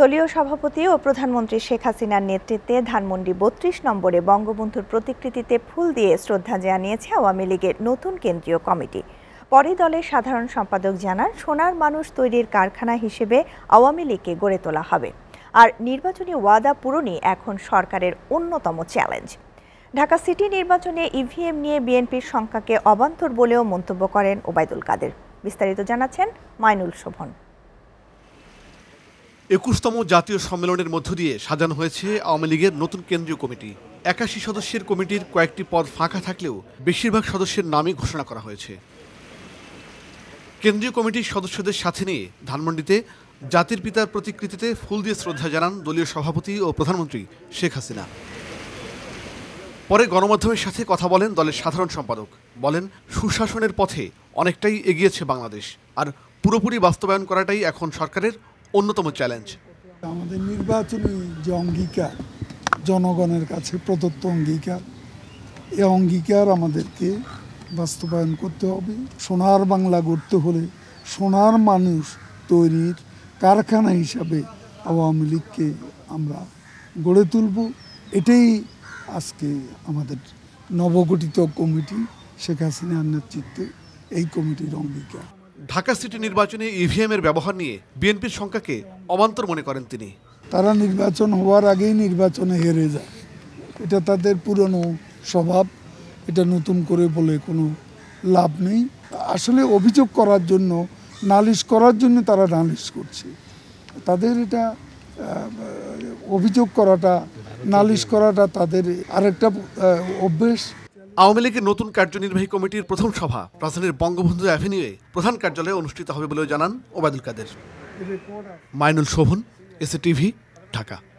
দলীয় সভাপতি ও প্রধানমন্ত্রী শেখ হাসিনার নেতৃত্বে ধানমন্ডি বত্রিশ নম্বরে বঙ্গবন্ধুর প্রতিকৃতিতে ফুল দিয়ে শ্রদ্ধা জানিয়েছে আওয়ামী লীগের নতুন কেন্দ্রীয় কমিটি পরে দলের সাধারণ সম্পাদক জানান সোনার মানুষ তৈরির কারখানা হিসেবে আওয়ামী লীগকে গড়ে তোলা হবে আর নির্বাচনী ওয়াদা পূরণই এখন সরকারের অন্যতম চ্যালেঞ্জ ঢাকা সিটি নির্বাচনে ইভিএম নিয়ে বিএনপির সংখ্যাকে অবান্তর বলেও মন্তব্য করেন ওবায়দুল কাদের বিস্তারিত জানাচ্ছেন মাইনুল শোভন একুশতম জাতীয় সম্মেলনের মধ্য দিয়ে সাজানো হয়েছে আওয়ামী লীগের নতুন কেন্দ্রীয় কমিটি একাশি সদস্যের কমিটির কয়েকটি পদ ফাঁকা থাকলেও বেশিরভাগ সদস্যের নামই ঘোষণা করা হয়েছে কেন্দ্রীয় কমিটির সদস্যদের সাথে নিয়ে ধানমন্ডিতে জাতির পিতার প্রতিকৃতিতে ফুল দিয়ে শ্রদ্ধা জানান দলীয় সভাপতি ও প্রধানমন্ত্রী শেখ হাসিনা পরে গণমাধ্যমের সাথে কথা বলেন দলের সাধারণ সম্পাদক বলেন সুশাসনের পথে অনেকটাই এগিয়েছে বাংলাদেশ আর পুরোপুরি বাস্তবায়ন করাটাই এখন সরকারের অন্যতম চ্যালেঞ্জ আমাদের নির্বাচনী যে অঙ্গীকার জনগণের কাছে প্রদত্ত অঙ্গীকার এ অঙ্গীকার আমাদেরকে বাস্তবায়ন করতে হবে সোনার বাংলা গড়তে হলে সোনার মানুষ তৈরির কারখানা হিসাবে আওয়ামী লীগকে আমরা গড়ে তুলব এটাই আজকে আমাদের নবগঠিত কমিটি শেখ হাসিনার নেতৃত্বে এই কমিটির অঙ্গীকার ঢাকা সিটি নির্বাচনে e এর ব্যবহার নিয়ে বিএনপির সংখ্যাকে অবান্তর মনে করেন তিনি তারা নির্বাচন হওয়ার আগেই নির্বাচনে হেরে যায় এটা তাদের পুরনো স্বভাব এটা নতুন করে বলে কোনো লাভ নেই আসলে অভিযোগ করার জন্য নালিশ করার জন্য তারা নালিশ করছে তাদের এটা অভিযোগ করাটা নালিশ করাটা তাদের আরেকটা অভ্যেস আওয়ামী লীগের নতুন কার্যনির্বাহী কমিটির প্রথম সভা রাজধানীর বঙ্গবন্ধু অ্যাভিনিউয়ে প্রধান কার্যালয়ে অনুষ্ঠিত হবে বলেও জানান ওবায়দুল কাদের মাইনুল শোভন এস টিভি ঢাকা